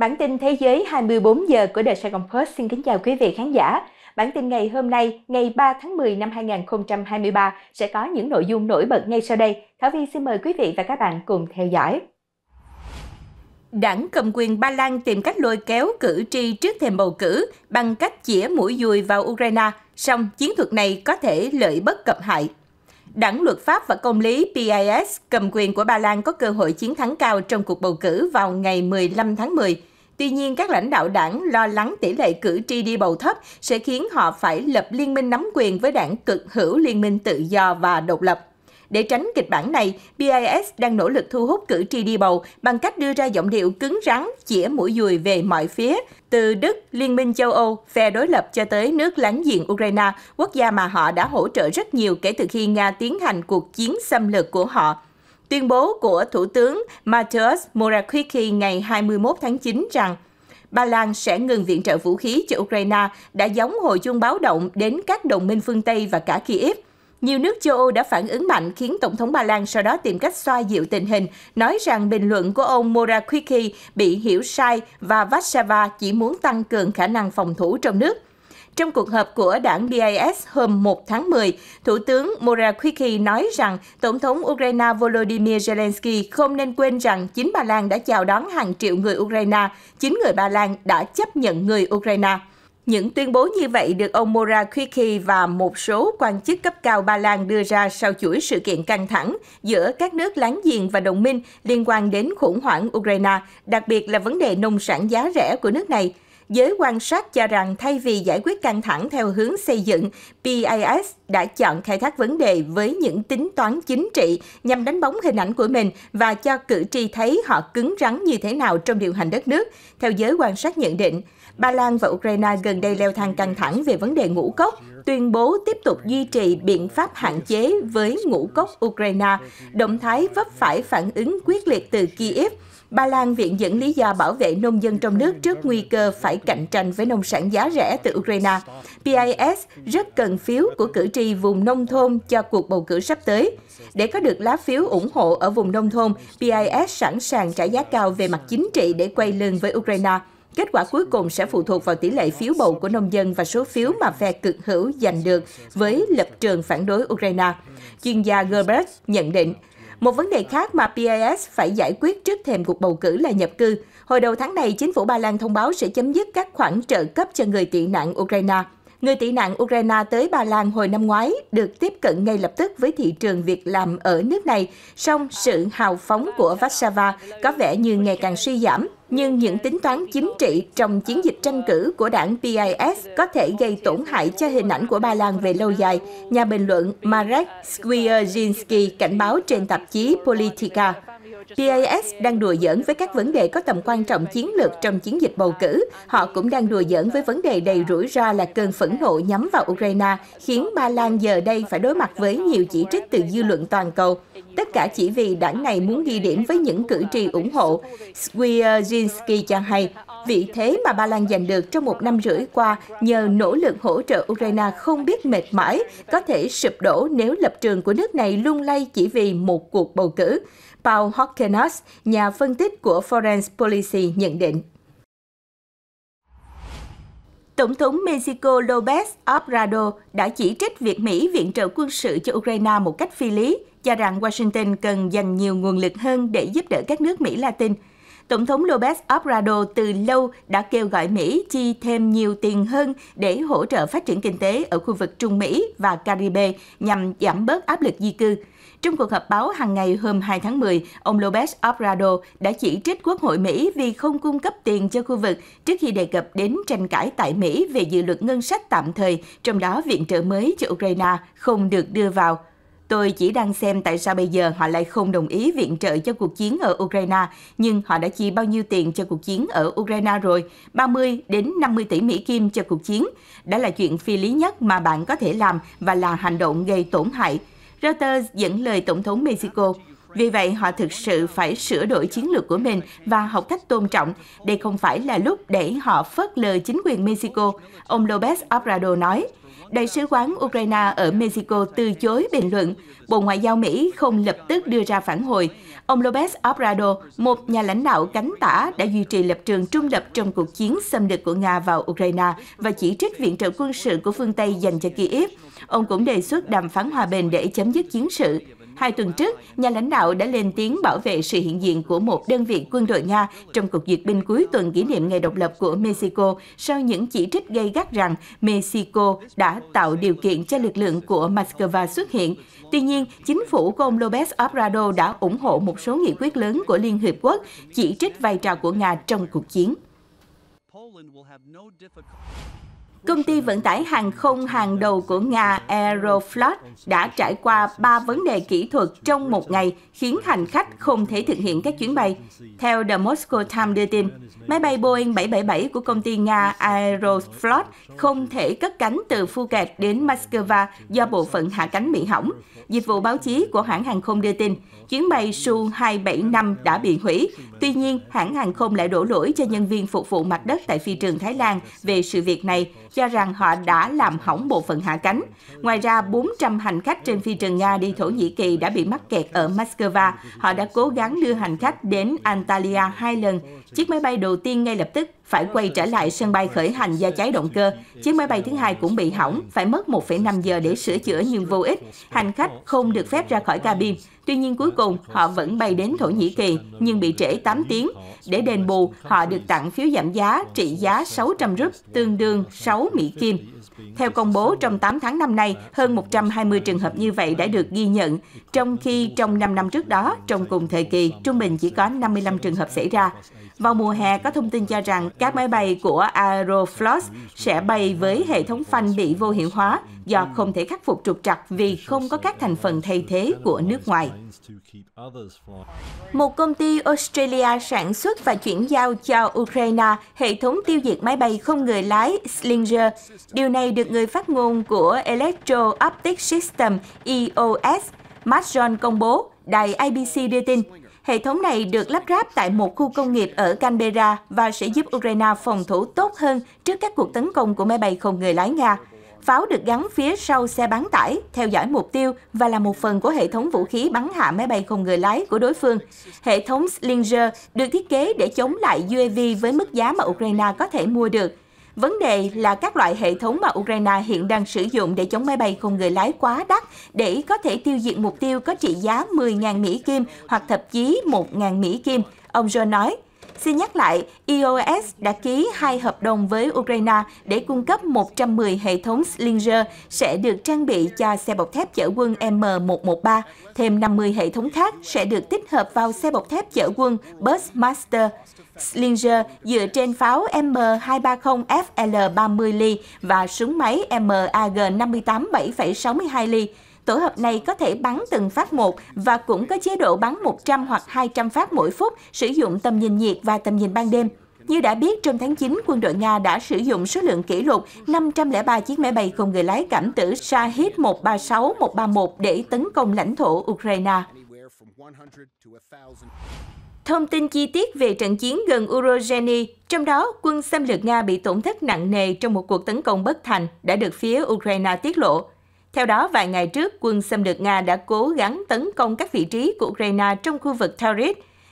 Bản tin Thế giới 24 giờ của The Saigon Post xin kính chào quý vị khán giả. Bản tin ngày hôm nay, ngày 3 tháng 10 năm 2023 sẽ có những nội dung nổi bật ngay sau đây. Thảo Vi xin mời quý vị và các bạn cùng theo dõi. Đảng cầm quyền Ba Lan tìm cách lôi kéo cử tri trước thềm bầu cử bằng cách chĩa mũi dùi vào Ukraine, song chiến thuật này có thể lợi bất cập hại. Đảng Luật pháp và Công lý PIS, cầm quyền của Ba Lan có cơ hội chiến thắng cao trong cuộc bầu cử vào ngày 15 tháng 10 Tuy nhiên, các lãnh đạo đảng lo lắng tỷ lệ cử tri đi bầu thấp sẽ khiến họ phải lập liên minh nắm quyền với đảng cực hữu Liên minh Tự do và Độc lập. Để tránh kịch bản này, BIS đang nỗ lực thu hút cử tri đi bầu bằng cách đưa ra giọng điệu cứng rắn, chĩa mũi dùi về mọi phía, từ Đức, Liên minh châu Âu, phe đối lập cho tới nước láng giềng Ukraine, quốc gia mà họ đã hỗ trợ rất nhiều kể từ khi Nga tiến hành cuộc chiến xâm lược của họ tuyên bố của Thủ tướng Mateusz Morawiecki ngày 21 tháng 9 rằng Ba Lan sẽ ngừng viện trợ vũ khí cho Ukraine đã giống hồi chuông báo động đến các đồng minh phương Tây và cả Kiev. Nhiều nước châu Âu đã phản ứng mạnh khiến Tổng thống Ba Lan sau đó tìm cách xoa dịu tình hình, nói rằng bình luận của ông Morawiecki bị hiểu sai và Warsaw chỉ muốn tăng cường khả năng phòng thủ trong nước – trong cuộc họp của đảng BIS hôm 1 tháng 10, Thủ tướng Morawiecki nói rằng Tổng thống Ukraine Volodymyr Zelensky không nên quên rằng chính Ba Lan đã chào đón hàng triệu người Ukraine, chính người Ba Lan đã chấp nhận người Ukraine. Những tuyên bố như vậy được ông Morawiecki và một số quan chức cấp cao Ba Lan đưa ra sau chuỗi sự kiện căng thẳng giữa các nước láng giềng và đồng minh liên quan đến khủng hoảng Ukraine, đặc biệt là vấn đề nông sản giá rẻ của nước này. Giới quan sát cho rằng thay vì giải quyết căng thẳng theo hướng xây dựng, PiS đã chọn khai thác vấn đề với những tính toán chính trị nhằm đánh bóng hình ảnh của mình và cho cử tri thấy họ cứng rắn như thế nào trong điều hành đất nước, theo giới quan sát nhận định. Ba Lan và Ukraine gần đây leo thang căng thẳng về vấn đề ngũ cốc, tuyên bố tiếp tục duy trì biện pháp hạn chế với ngũ cốc Ukraine, động thái vấp phải phản ứng quyết liệt từ Kiev – Ba Lan viện dẫn lý do bảo vệ nông dân trong nước trước nguy cơ phải cạnh tranh với nông sản giá rẻ từ Ukraine. PIS rất cần phiếu của cử tri vùng nông thôn cho cuộc bầu cử sắp tới. Để có được lá phiếu ủng hộ ở vùng nông thôn, PIS sẵn sàng trả giá cao về mặt chính trị để quay lưng với Ukraine. Kết quả cuối cùng sẽ phụ thuộc vào tỷ lệ phiếu bầu của nông dân và số phiếu mà phe cực hữu giành được với lập trường phản đối Ukraine. Chuyên gia Gerbert nhận định một vấn đề khác mà PAS phải giải quyết trước thềm cuộc bầu cử là nhập cư. Hồi đầu tháng này, chính phủ Ba Lan thông báo sẽ chấm dứt các khoản trợ cấp cho người tị nạn Ukraine. Người tị nạn Ukraine tới Ba Lan hồi năm ngoái được tiếp cận ngay lập tức với thị trường việc làm ở nước này, song sự hào phóng của Warsaw có vẻ như ngày càng suy giảm nhưng những tính toán chính trị trong chiến dịch tranh cử của đảng PIS có thể gây tổn hại cho hình ảnh của Ba Lan về lâu dài, nhà bình luận Marek Swierczynski cảnh báo trên tạp chí Politica. PAS đang đùa giỡn với các vấn đề có tầm quan trọng chiến lược trong chiến dịch bầu cử. Họ cũng đang đùa giỡn với vấn đề đầy rủi ro là cơn phẫn nộ nhắm vào Ukraine, khiến Ba Lan giờ đây phải đối mặt với nhiều chỉ trích từ dư luận toàn cầu. Tất cả chỉ vì đảng này muốn ghi điểm với những cử tri ủng hộ. Swiazinski cho hay, vị thế mà Ba Lan giành được trong một năm rưỡi qua nhờ nỗ lực hỗ trợ Ukraine không biết mệt mỏi, có thể sụp đổ nếu lập trường của nước này lung lay chỉ vì một cuộc bầu cử. Paul Hockenus, nhà phân tích của Foreign Policy nhận định. Tổng thống Mexico López Obrador đã chỉ trích việc Mỹ viện trợ quân sự cho Ukraine một cách phi lý, cho rằng Washington cần dành nhiều nguồn lực hơn để giúp đỡ các nước Mỹ Latin – Tổng thống López Obrador từ lâu đã kêu gọi Mỹ chi thêm nhiều tiền hơn để hỗ trợ phát triển kinh tế ở khu vực Trung Mỹ và Caribe nhằm giảm bớt áp lực di cư. Trong cuộc họp báo hàng ngày hôm 2 tháng 10, ông Lopez Obrador đã chỉ trích Quốc hội Mỹ vì không cung cấp tiền cho khu vực trước khi đề cập đến tranh cãi tại Mỹ về dự luật ngân sách tạm thời, trong đó viện trợ mới cho Ukraine không được đưa vào. Tôi chỉ đang xem tại sao bây giờ họ lại không đồng ý viện trợ cho cuộc chiến ở Ukraine, nhưng họ đã chi bao nhiêu tiền cho cuộc chiến ở Ukraine rồi, 30 đến 50 tỷ Mỹ Kim cho cuộc chiến. Đó là chuyện phi lý nhất mà bạn có thể làm và là hành động gây tổn hại. Reuters dẫn lời Tổng thống Mexico. Vì vậy, họ thực sự phải sửa đổi chiến lược của mình và học cách tôn trọng. Đây không phải là lúc để họ phớt lờ chính quyền Mexico, ông lopez Obrador nói. Đại sứ quán Ukraine ở Mexico từ chối bình luận. Bộ Ngoại giao Mỹ không lập tức đưa ra phản hồi. Ông López Obrador, một nhà lãnh đạo cánh tả, đã duy trì lập trường trung lập trong cuộc chiến xâm lược của Nga vào Ukraine và chỉ trích viện trợ quân sự của phương Tây dành cho Kyiv. Ông cũng đề xuất đàm phán hòa bình để chấm dứt chiến sự. Hai tuần trước, nhà lãnh đạo đã lên tiếng bảo vệ sự hiện diện của một đơn vị quân đội Nga trong cuộc duyệt binh cuối tuần kỷ niệm ngày độc lập của Mexico sau những chỉ trích gây gắt rằng Mexico đã tạo điều kiện cho lực lượng của Moscow xuất hiện. Tuy nhiên, chính phủ của ông López Obrador đã ủng hộ một số nghị quyết lớn của Liên Hiệp Quốc chỉ trích vai trò của Nga trong cuộc chiến. Công ty vận tải hàng không hàng đầu của Nga Aeroflot đã trải qua 3 vấn đề kỹ thuật trong một ngày khiến hành khách không thể thực hiện các chuyến bay. Theo The Moscow Times đưa tin, máy bay Boeing 777 của công ty Nga Aeroflot không thể cất cánh từ Phuket đến Moscow do bộ phận hạ cánh bị hỏng. Dịch vụ báo chí của hãng hàng không đưa tin, chuyến bay Su-275 đã bị hủy. Tuy nhiên, hãng hàng không lại đổ lỗi cho nhân viên phục vụ mặt đất tại phi trường Thái Lan về sự việc này cho rằng họ đã làm hỏng bộ phận hạ cánh. Ngoài ra, 400 hành khách trên phi trường Nga đi Thổ Nhĩ Kỳ đã bị mắc kẹt ở Moscow. Họ đã cố gắng đưa hành khách đến Antalya hai lần. Chiếc máy bay đầu tiên ngay lập tức phải quay trở lại sân bay khởi hành do cháy động cơ. Chiếc máy bay thứ hai cũng bị hỏng, phải mất 1,5 giờ để sửa chữa nhưng vô ích. Hành khách không được phép ra khỏi cabin. Tuy nhiên cuối cùng họ vẫn bay đến Thổ Nhĩ Kỳ nhưng bị trễ 8 tiếng. Để đền bù, họ được tặng phiếu giảm giá trị giá 600 rúp, tương đương 6 Mỹ Kim. Theo công bố, trong 8 tháng năm nay, hơn 120 trường hợp như vậy đã được ghi nhận, trong khi trong 5 năm trước đó, trong cùng thời kỳ, trung bình chỉ có 55 trường hợp xảy ra. Vào mùa hè, có thông tin cho rằng các máy bay của Aeroflot sẽ bay với hệ thống phanh bị vô hiệu hóa do không thể khắc phục trục trặc vì không có các thành phần thay thế của nước ngoài. Một công ty Australia sản xuất và chuyển giao cho Ukraine hệ thống tiêu diệt máy bay không người lái Slinger. Điều này được người phát ngôn của Electro Optic System EOS, Matt John công bố, đài ABC đưa tin. Hệ thống này được lắp ráp tại một khu công nghiệp ở Canberra và sẽ giúp Ukraine phòng thủ tốt hơn trước các cuộc tấn công của máy bay không người lái Nga. Pháo được gắn phía sau xe bán tải, theo dõi mục tiêu và là một phần của hệ thống vũ khí bắn hạ máy bay không người lái của đối phương. Hệ thống Slinger được thiết kế để chống lại UAV với mức giá mà Ukraine có thể mua được Vấn đề là các loại hệ thống mà Ukraine hiện đang sử dụng để chống máy bay không người lái quá đắt để có thể tiêu diệt mục tiêu có trị giá 10.000 Mỹ Kim hoặc thậm chí 1.000 Mỹ Kim. Ông Joe nói, Xin nhắc lại, EOS đã ký hai hợp đồng với Ukraine để cung cấp 110 hệ thống Slinger sẽ được trang bị cho xe bọc thép chở quân M113, thêm 50 hệ thống khác sẽ được tích hợp vào xe bọc thép chở quân Busmaster. Slinger dựa trên pháo M230FL30 li và súng máy MAG 58 7,62 li. Tổ hợp này có thể bắn từng phát một và cũng có chế độ bắn 100 hoặc 200 phát mỗi phút, sử dụng tầm nhìn nhiệt và tầm nhìn ban đêm. Như đã biết, trong tháng 9, quân đội Nga đã sử dụng số lượng kỷ lục 503 chiếc máy bay không người lái cảm tử Shahid-136-131 để tấn công lãnh thổ Ukraine. Thông tin chi tiết về trận chiến gần Urozheny, trong đó quân xâm lược Nga bị tổn thất nặng nề trong một cuộc tấn công bất thành đã được phía Ukraine tiết lộ. Theo đó, vài ngày trước, quân xâm lược Nga đã cố gắng tấn công các vị trí của Ukraine trong khu vực Taurid.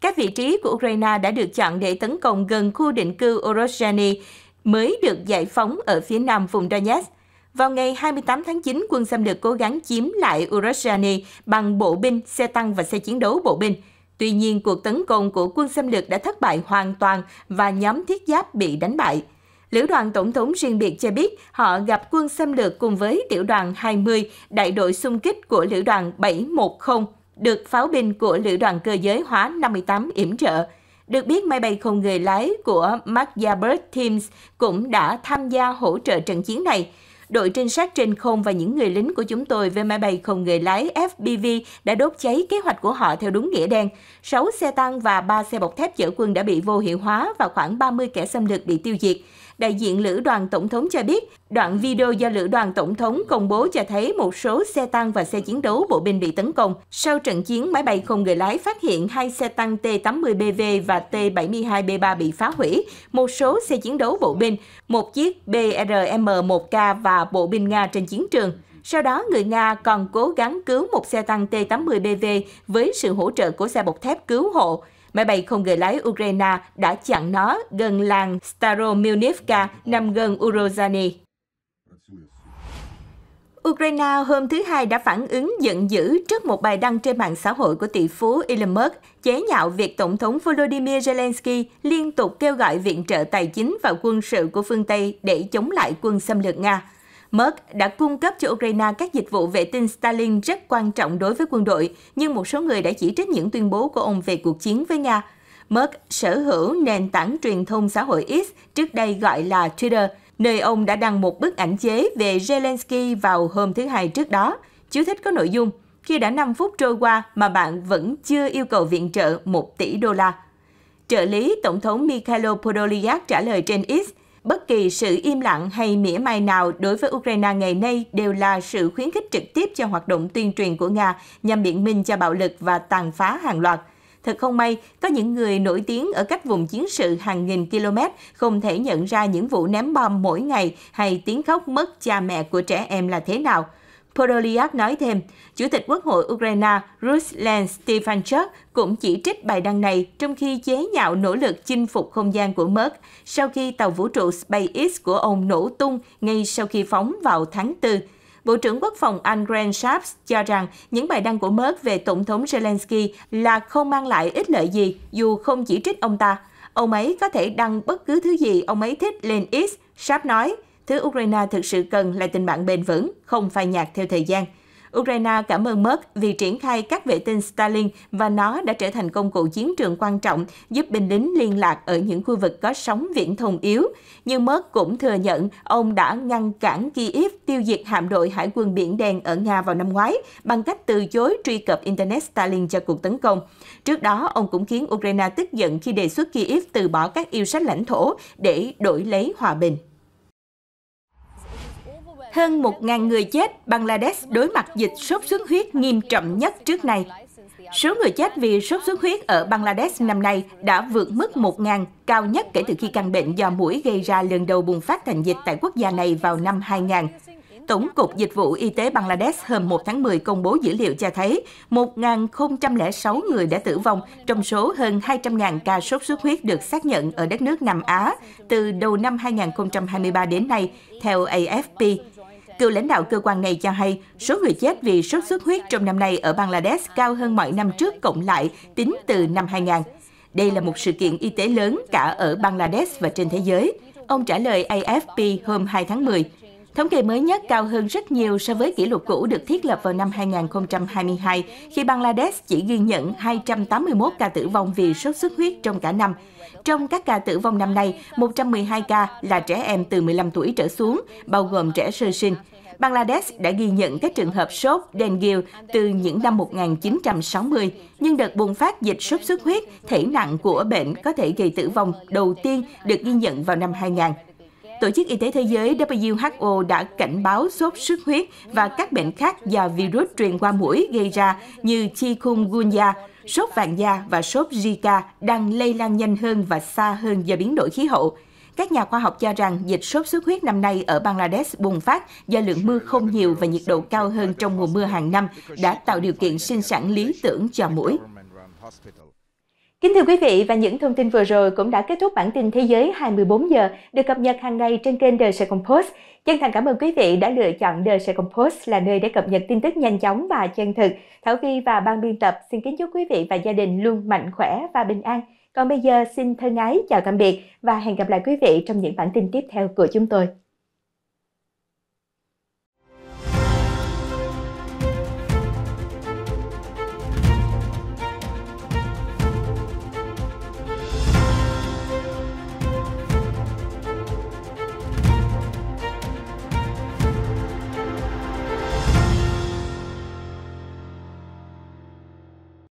Các vị trí của Ukraine đã được chọn để tấn công gần khu định cư Orozhany mới được giải phóng ở phía nam vùng Donetsk. Vào ngày 28 tháng 9, quân xâm lược cố gắng chiếm lại Urozhani bằng bộ binh, xe tăng và xe chiến đấu bộ binh. Tuy nhiên, cuộc tấn công của quân xâm lược đã thất bại hoàn toàn và nhóm thiết giáp bị đánh bại. Lữ đoàn Tổng thống riêng biệt cho biết họ gặp quân xâm lược cùng với tiểu đoàn 20, đại đội xung kích của lữ đoàn 710, được pháo binh của lữ đoàn cơ giới hóa 58 yểm trợ. Được biết, máy bay không người lái của Mark Teams cũng đã tham gia hỗ trợ trận chiến này. Đội trinh sát trên không và những người lính của chúng tôi với máy bay không người lái FPV đã đốt cháy kế hoạch của họ theo đúng nghĩa đen. 6 xe tăng và 3 xe bọc thép chở quân đã bị vô hiệu hóa và khoảng 30 kẻ xâm lược bị tiêu diệt đại diện Lữ đoàn Tổng thống cho biết, đoạn video do Lữ đoàn Tổng thống công bố cho thấy một số xe tăng và xe chiến đấu bộ binh bị tấn công. Sau trận chiến, máy bay không người lái phát hiện hai xe tăng T-80BV và T-72B3 bị phá hủy, một số xe chiến đấu bộ binh, một chiếc BRM-1K và bộ binh Nga trên chiến trường. Sau đó, người Nga còn cố gắng cứu một xe tăng T-80BV với sự hỗ trợ của xe bọc thép cứu hộ. Máy bay không người lái Ukraine đã chặn nó gần làng Staromilnivka nằm gần Urozhany. Ukraine hôm thứ Hai đã phản ứng giận dữ trước một bài đăng trên mạng xã hội của tỷ phú Elon Musk chế nhạo việc Tổng thống Volodymyr Zelensky liên tục kêu gọi viện trợ tài chính và quân sự của phương Tây để chống lại quân xâm lược Nga. Merck đã cung cấp cho Ukraine các dịch vụ vệ tinh Starlink rất quan trọng đối với quân đội, nhưng một số người đã chỉ trích những tuyên bố của ông về cuộc chiến với Nga. Merck sở hữu nền tảng truyền thông xã hội X, trước đây gọi là Twitter, nơi ông đã đăng một bức ảnh chế về Zelensky vào hôm thứ Hai trước đó. Chú thích có nội dung, khi đã 5 phút trôi qua mà bạn vẫn chưa yêu cầu viện trợ 1 tỷ đô la. Trợ lý Tổng thống Mikhailo Podolyak trả lời trên X, Bất kỳ sự im lặng hay mỉa mai nào đối với Ukraine ngày nay đều là sự khuyến khích trực tiếp cho hoạt động tuyên truyền của Nga nhằm biện minh cho bạo lực và tàn phá hàng loạt. Thật không may, có những người nổi tiếng ở các vùng chiến sự hàng nghìn km không thể nhận ra những vụ ném bom mỗi ngày hay tiếng khóc mất cha mẹ của trẻ em là thế nào – Podolyak nói thêm, Chủ tịch Quốc hội Ukraine Ruslan Stefanchuk cũng chỉ trích bài đăng này trong khi chế nhạo nỗ lực chinh phục không gian của Merck sau khi tàu vũ trụ SpaceX của ông nổ tung ngay sau khi phóng vào tháng 4. Bộ trưởng Quốc phòng Anh Grant Shapps cho rằng những bài đăng của Merck về Tổng thống Zelensky là không mang lại ích lợi gì dù không chỉ trích ông ta. Ông ấy có thể đăng bất cứ thứ gì ông ấy thích lên X, Shapps nói – Thứ Ukraine thực sự cần là tình bạn bền vững, không phai nhạt theo thời gian. Ukraine cảm ơn Merck vì triển khai các vệ tinh Starlink và nó đã trở thành công cụ chiến trường quan trọng giúp binh lính liên lạc ở những khu vực có sóng viễn thông yếu. Nhưng Merck cũng thừa nhận ông đã ngăn cản Kyiv tiêu diệt hạm đội Hải quân Biển Đen ở Nga vào năm ngoái bằng cách từ chối truy cập Internet Starlink cho cuộc tấn công. Trước đó, ông cũng khiến Ukraine tức giận khi đề xuất Kyiv từ bỏ các yêu sách lãnh thổ để đổi lấy hòa bình. Hơn 1.000 người chết, Bangladesh đối mặt dịch sốt xuất huyết nghiêm trọng nhất trước này. Số người chết vì sốt xuất huyết ở Bangladesh năm nay đã vượt mức 1.000, cao nhất kể từ khi căn bệnh do mũi gây ra lần đầu bùng phát thành dịch tại quốc gia này vào năm 2000. Tổng cục Dịch vụ Y tế Bangladesh hôm 1 tháng 10 công bố dữ liệu cho thấy 1.006 người đã tử vong trong số hơn 200.000 ca sốt xuất huyết được xác nhận ở đất nước Nam Á từ đầu năm 2023 đến nay, theo AFP. Cựu lãnh đạo cơ quan này cho hay, số người chết vì sốt xuất huyết trong năm nay ở Bangladesh cao hơn mọi năm trước cộng lại tính từ năm 2000. Đây là một sự kiện y tế lớn cả ở Bangladesh và trên thế giới. Ông trả lời AFP hôm 2 tháng 10. Thống kê mới nhất cao hơn rất nhiều so với kỷ lục cũ được thiết lập vào năm 2022 khi Bangladesh chỉ ghi nhận 281 ca tử vong vì sốt xuất huyết trong cả năm. Trong các ca tử vong năm nay, 112 ca là trẻ em từ 15 tuổi trở xuống, bao gồm trẻ sơ sinh. Bangladesh đã ghi nhận các trường hợp sốt dengue từ những năm 1960, nhưng đợt bùng phát dịch sốt xuất huyết, thể nặng của bệnh có thể gây tử vong đầu tiên được ghi nhận vào năm 2000. Tổ chức Y tế Thế giới WHO đã cảnh báo sốt xuất huyết và các bệnh khác do virus truyền qua mũi gây ra như chikungunya, sốt vàng da và sốt Zika đang lây lan nhanh hơn và xa hơn do biến đổi khí hậu. Các nhà khoa học cho rằng dịch sốt xuất huyết năm nay ở Bangladesh bùng phát do lượng mưa không nhiều và nhiệt độ cao hơn trong mùa mưa hàng năm đã tạo điều kiện sinh sản lý tưởng cho mũi. Kính thưa quý vị và những thông tin vừa rồi cũng đã kết thúc bản tin thế giới 24 giờ được cập nhật hàng ngày trên kênh The Second Post. Chân thành cảm ơn quý vị đã lựa chọn The Second Post là nơi để cập nhật tin tức nhanh chóng và chân thực. Thảo Vi và ban biên tập xin kính chúc quý vị và gia đình luôn mạnh khỏe và bình an. Còn bây giờ xin thân ái chào tạm biệt và hẹn gặp lại quý vị trong những bản tin tiếp theo của chúng tôi.